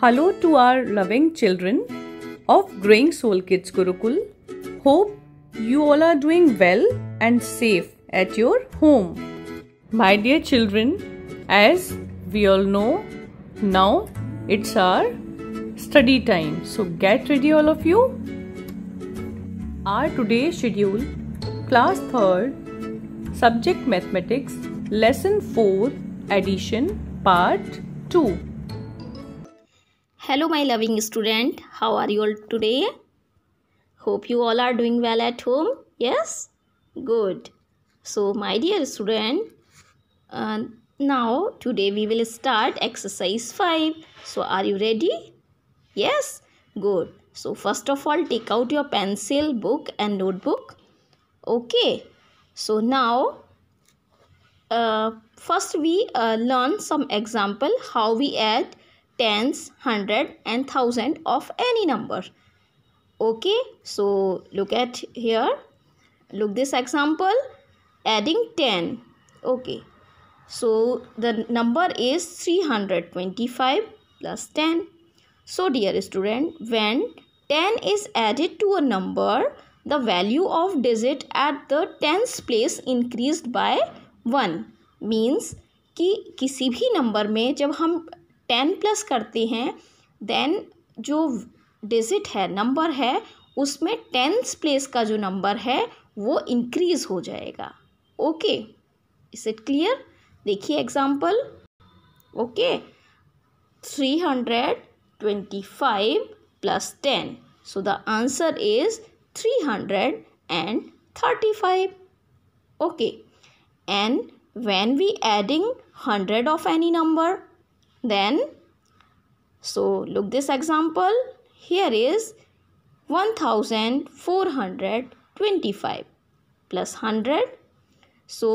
Hello to our loving children of Growing Soul Kids Gurukul. Hope you all are doing well and safe at your home. My dear children, as we all know, now it's our study time. So get ready, all of you. Our today's schedule class 3rd, subject mathematics, lesson 4, addition, part 2 hello my loving student how are you all today hope you all are doing well at home yes good so my dear student uh, now today we will start exercise 5 so are you ready yes good so first of all take out your pencil book and notebook okay so now uh, first we uh, learn some example how we add tens, hundred and thousand of any number. Okay, so look at here. Look this example. Adding 10. Okay, so the number is 325 plus 10. So dear student, when 10 is added to a number, the value of digit at the tens place increased by 1 means कि किसी भी number में जब हम ten plus करते हैं then जो digit है नंबर है उसमें टेंथ प्लेस का जो नंबर है वो इंक्रीज हो जाएगा ओके इज इट क्लियर देखिए example okay three hundred twenty five plus ten so the answer is three hundred and thirty five okay and when we adding hundred of any number then so look this example here is 1425 plus hundred so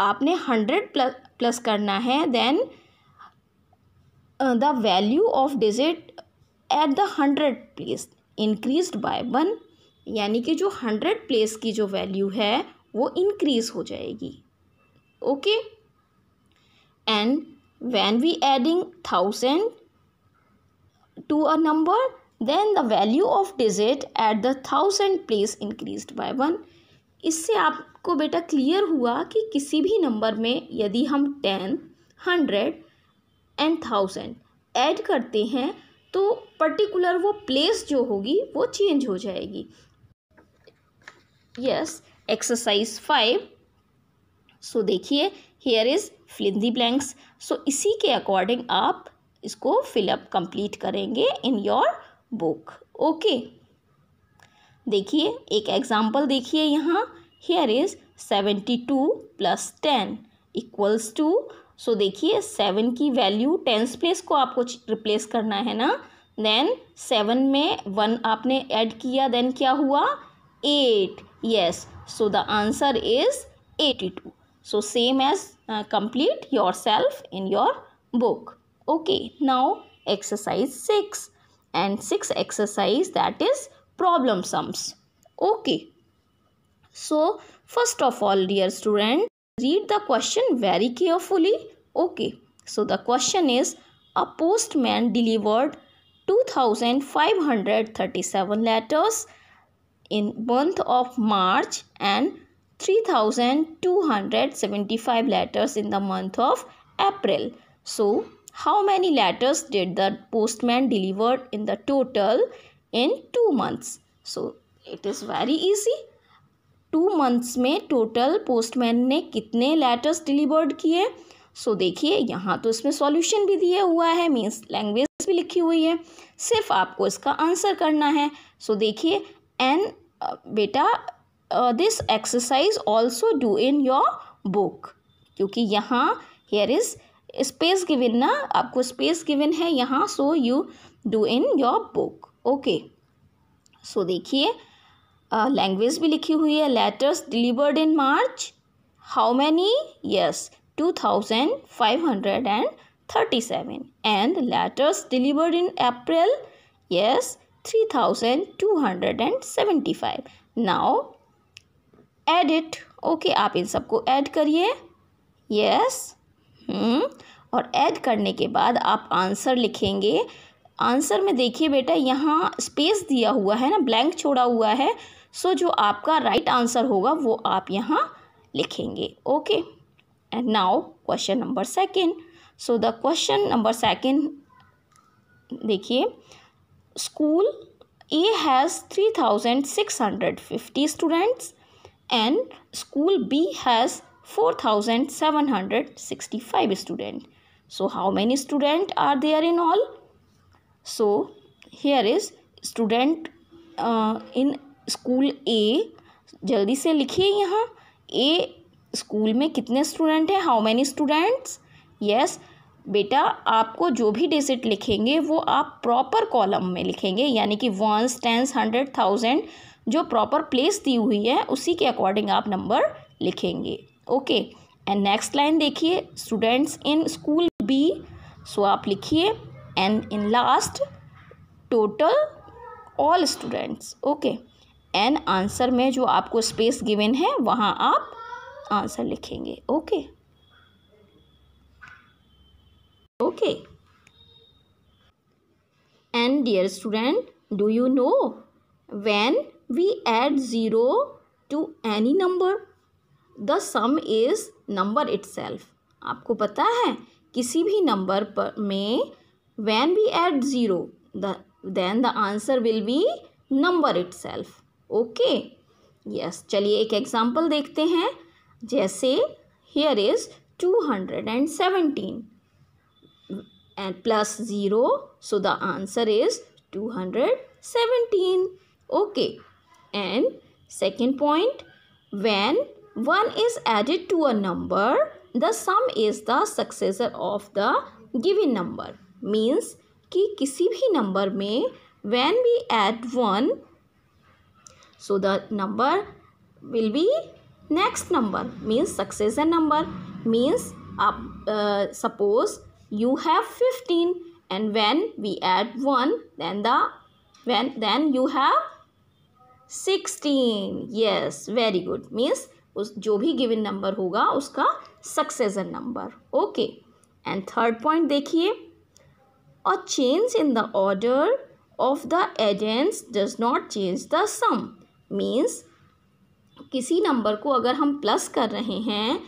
आपने hundred plus plus करना है then the value of digit at the hundred place increased by one यानी कि जो hundred place की जो value है वो इंक्रीज हो जाएगी okay and when we adding 1000 to a number then the value of digit at the thousand place increased by one इससे आपको बेटा क्लियर हुआ कि किसी भी नंबर में यदि हम ten hundred and thousand add करते हैं तो पर्टिकुलर वो प्लेस जो होगी वो चेंज हो जाएगी यस एक्सरसाइज फाइव सो देखिए here is fill in the blanks so इसी के अकॉर्डिंग आप इसको फिलअप कंप्लीट करेंगे इन योर बुक ओके देखिए एक एग्जाम्पल देखिए यहाँ here is seventy two plus ten equals to so देखिए सेवन की वैल्यू टेंस प्लेस को आपको रिप्लेस करना है ना देन सेवन में वन आपने ऐड किया देन क्या हुआ eight yes so the answer is eighty two So same as uh, complete yourself in your book. Okay, now exercise 6 and 6 exercise that is problem sums. Okay, so first of all dear student, read the question very carefully. Okay, so the question is a postman delivered 2537 letters in month of March and 3,275 letters in the month of April. So, how many letters did the postman delivered in the total in 2 months? So, it is very easy. Two months में total postman ने कितने letters delivered किए सो देखिए यहाँ तो इसमें solution भी दिया हुआ है मीन्स लैंग्वेज भी लिखी हुई है सिर्फ आपको इसका आंसर करना है सो देखिए एन बेटा this exercise also do in your book क्योंकि यहाँ हेयर इज स्पेस गिविन ना आपको स्पेस गिविन है यहाँ so you do in your book okay so देखिए लैंग्वेज uh, भी लिखी हुई है letters delivered in March how many yes two thousand five hundred and thirty seven and letters delivered in April yes three thousand two hundred and seventy five now add it okay आप इन सबको add करिए yes हम्म. और add करने के बाद आप answer लिखेंगे आंसर में देखिए बेटा यहाँ स्पेस दिया हुआ है ना ब्लैंक छोड़ा हुआ है सो जो आपका राइट आंसर होगा वो आप यहाँ लिखेंगे okay and now question number second so the question number second देखिए school A has three thousand six hundred fifty students and school B has four thousand seven hundred sixty five student so how many student are there in all so here is student in school A जल्दी से लिखिए यहाँ ए school में कितने student हैं how many students yes बेटा आपको जो भी डिजिट लिखेंगे वो आप प्रॉपर कॉलम में लिखेंगे यानी कि वंस टेंस हंड्रेड थाउजेंड जो प्रॉपर प्लेस दी हुई है उसी के अकॉर्डिंग आप नंबर लिखेंगे ओके एंड नेक्स्ट लाइन देखिए students in school B so आप लिखिए and in last total all students okay and answer में जो आपको स्पेस गिवन है वहाँ आप आंसर लिखेंगे okay okay and dear student do you know when we add 0 to any number the sum is number itself आपको पता है किसी भी नंबर पर में when we add 0 the then the answer will be number itself okay yes चलिए एक example देखते हैं जैसे here is 217 and plus 0 so the answer is 217 okay And second point, when 1 is added to a number, the sum is the successor of the given number. Means ki किसी भी number में when we add 1, so the number will be next number means successor number means uh, suppose you have 15 and when we add 1 then the when then you have sixteen yes very good means उस जो भी given number होगा उसका succession number okay and third point देखिए a change in the order of the addends does not change the sum means किसी number को अगर हम प्लस कर रहे हैं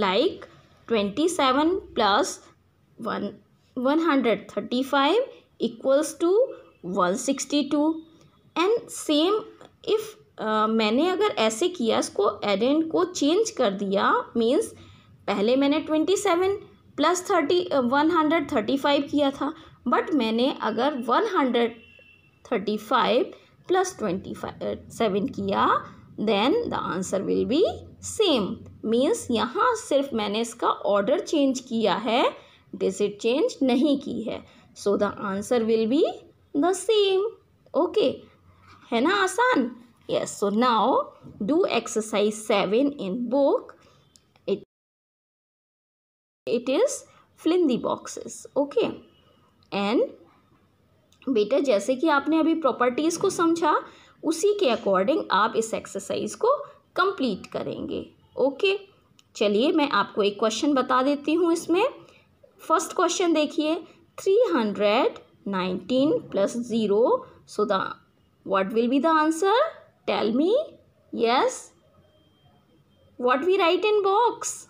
like twenty seven plus one one hundred thirty five equals to one sixty two and same if मैंने अगर ऐसे किया इसको एडेंट को चेंज कर दिया मीन्स पहले मैंने twenty seven plus thirty one hundred thirty five किया था बट मैंने अगर one hundred thirty five plus twenty five seven किया then the answer will be same means यहाँ सिर्फ मैंने इसका ऑर्डर चेंज किया है डिजिट चेंज नहीं की है so the answer will be the same okay है ना आसान yes so now do exercise seven in book it it is fill in the boxes okay and बेटा जैसे कि आपने अभी प्रॉपर्टीज़ को समझा उसी के अकॉर्डिंग आप इस एक्सरसाइज को कंप्लीट करेंगे ओके चलिए मैं आपको एक क्वेश्चन बता देती हूँ इसमें फर्स्ट क्वेश्चन देखिए three hundred nineteen plus zero so the What will be the answer? Tell me. Yes. What we write in box?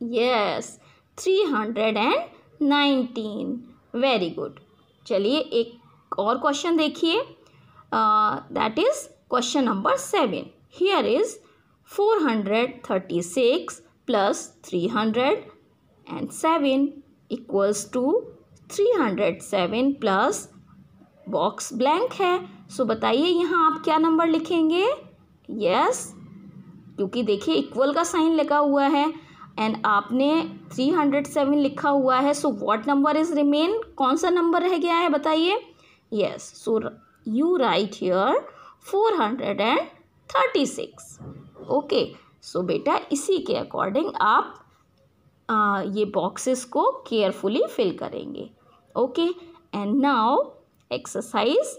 Yes. 319. Very good. Chaliye ek aur question dekhiye. Uh, that is question number 7. Here is 436 plus 307 equals to 307 plus box blank है so बताइए यहाँ आप क्या number लिखेंगे yes क्योंकि देखिए equal का sign लगा हुआ है एंड आपने थ्री हंड्रेड सेवन लिखा हुआ है so what number is remain कौन सा नंबर रह गया है बताइए yes so you write here four hundred and thirty six okay so बेटा इसी के अकॉर्डिंग आप आ, ये बॉक्सेस को केयरफुली फिल करेंगे okay and now exercise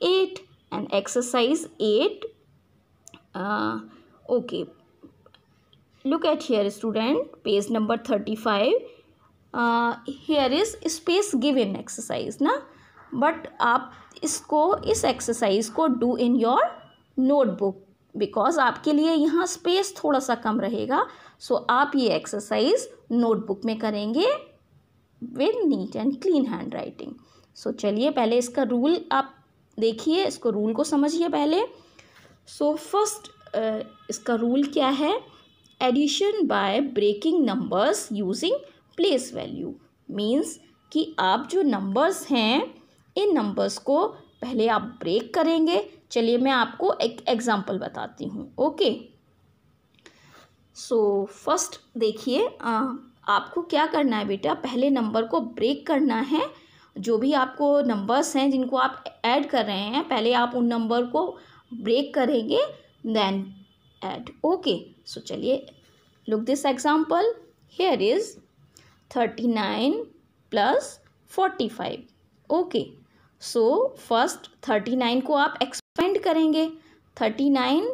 8 and exercise 8 uh, okay look at here student page number 35 uh, here is space given exercise ना but आप इसको इस एक्सरसाइज को do in your notebook because आपके लिए यहाँ स्पेस थोड़ा सा कम रहेगा सो so आप ये एक्सरसाइज नोटबुक में करेंगे with neat and clean handwriting so so, चलिए पहले इसका रूल आप देखिए इसको रूल को समझिए पहले सो so, फर्स्ट uh, इसका रूल क्या है addition by breaking numbers using place value means कि आप जो नंबर्स हैं इन नंबर्स को पहले आप ब्रेक करेंगे चलिए मैं आपको एक एग्ज़ाम्पल बताती हूँ ओके सो फर्स्ट देखिए आपको क्या करना है बेटा पहले नंबर को ब्रेक करना है जो भी आपको नंबर्स हैं जिनको आप ऐड कर रहे हैं पहले आप उन नंबर को ब्रेक करेंगे देन ऐड ओके सो चलिए look this example here is thirty nine plus forty five okay so first thirty nine को आप एक्सपेंड करेंगे thirty nine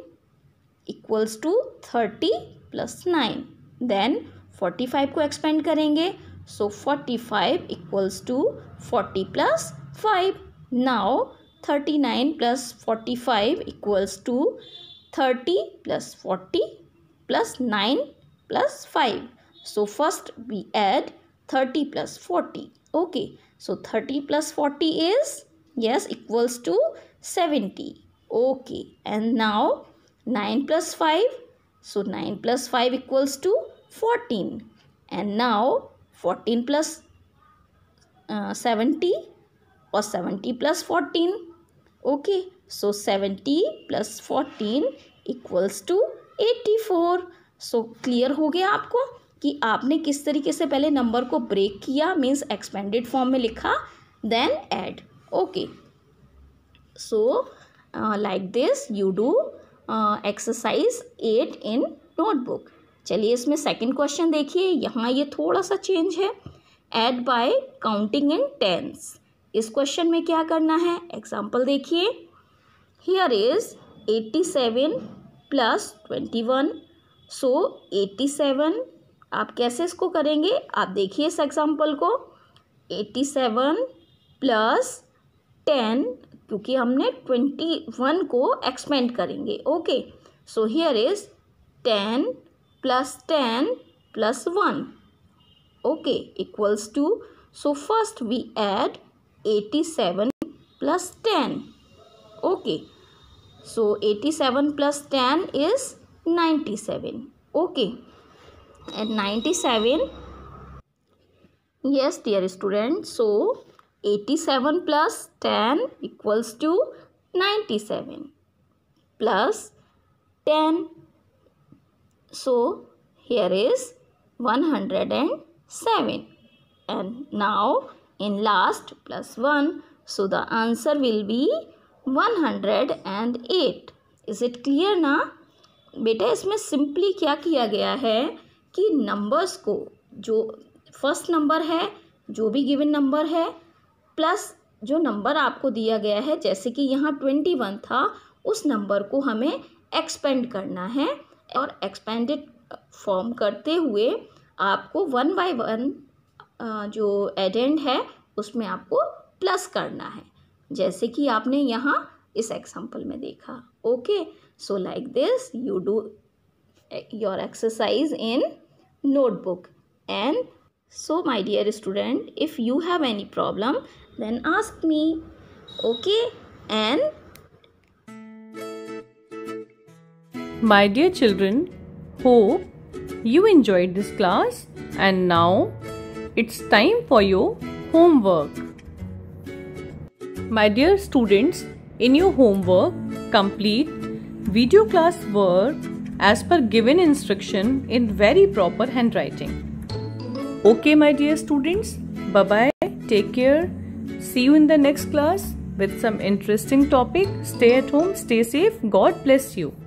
equals to thirty plus nine then forty five को expand करेंगे so forty five equals to 40 plus 5. Now 39 plus 45 equals to 30 plus 40 plus 9 plus 5. So first we add 30 plus 40. Okay. So 30 plus 40 is yes equals to 70. Okay. And now 9 plus 5. So 9 plus 5 equals to 14. And now 14 plus seventy और seventy plus fourteen okay so seventy plus fourteen equals to eighty four so clear हो गया आपको कि आपने किस तरीके से पहले नंबर को ब्रेक किया मीन्स एक्सपेंडेड फॉर्म में लिखा then add okay so like this you do exercise eight in notebook चलिए इसमें सेकंड क्वेश्चन देखिए यहाँ ये थोड़ा सा चेंज है add by counting in tens इस क्वेश्चन में क्या करना है एग्जाम्पल देखिए here is eighty seven plus twenty one so eighty seven आप कैसे इसको करेंगे आप देखिए इस एग्जाम्पल को एट्टी सेवन प्लस टेन क्योंकि हमने ट्वेंटी वन को एक्सपेंड करेंगे okay so here is ten plus ten plus one okay equals to so first we add 87 plus 10 okay so 87 plus 10 is 97 okay and 97 yes dear student so 87 plus 10 equals to 97 plus 10 so here is 110 seven. and now in last plus one, so the answer will be one hundred and eight. is it clear ना बेटा इसमें simply क्या किया गया है कि numbers को जो first number है जो भी given number है plus जो नंबर आपको दिया गया है जैसे कि यहाँ ट्वेंटी वन था उस नंबर को हमें एक्सपेंड करना है और एक्सपेंडेड फॉर्म करते हुए आपको वन बाय वन जो एडेंड है उसमें आपको प्लस करना है जैसे कि आपने यहाँ इस एग्जाम्पल में देखा okay so like this you do your exercise in notebook and so my dear student if you have any problem then ask me okay and my dear children hope you enjoyed this class and now it's time for your homework. My dear students, in your homework, complete video class work as per given instruction in very proper handwriting. Okay, my dear students, bye bye, take care. See you in the next class with some interesting topic. Stay at home, stay safe. God bless you.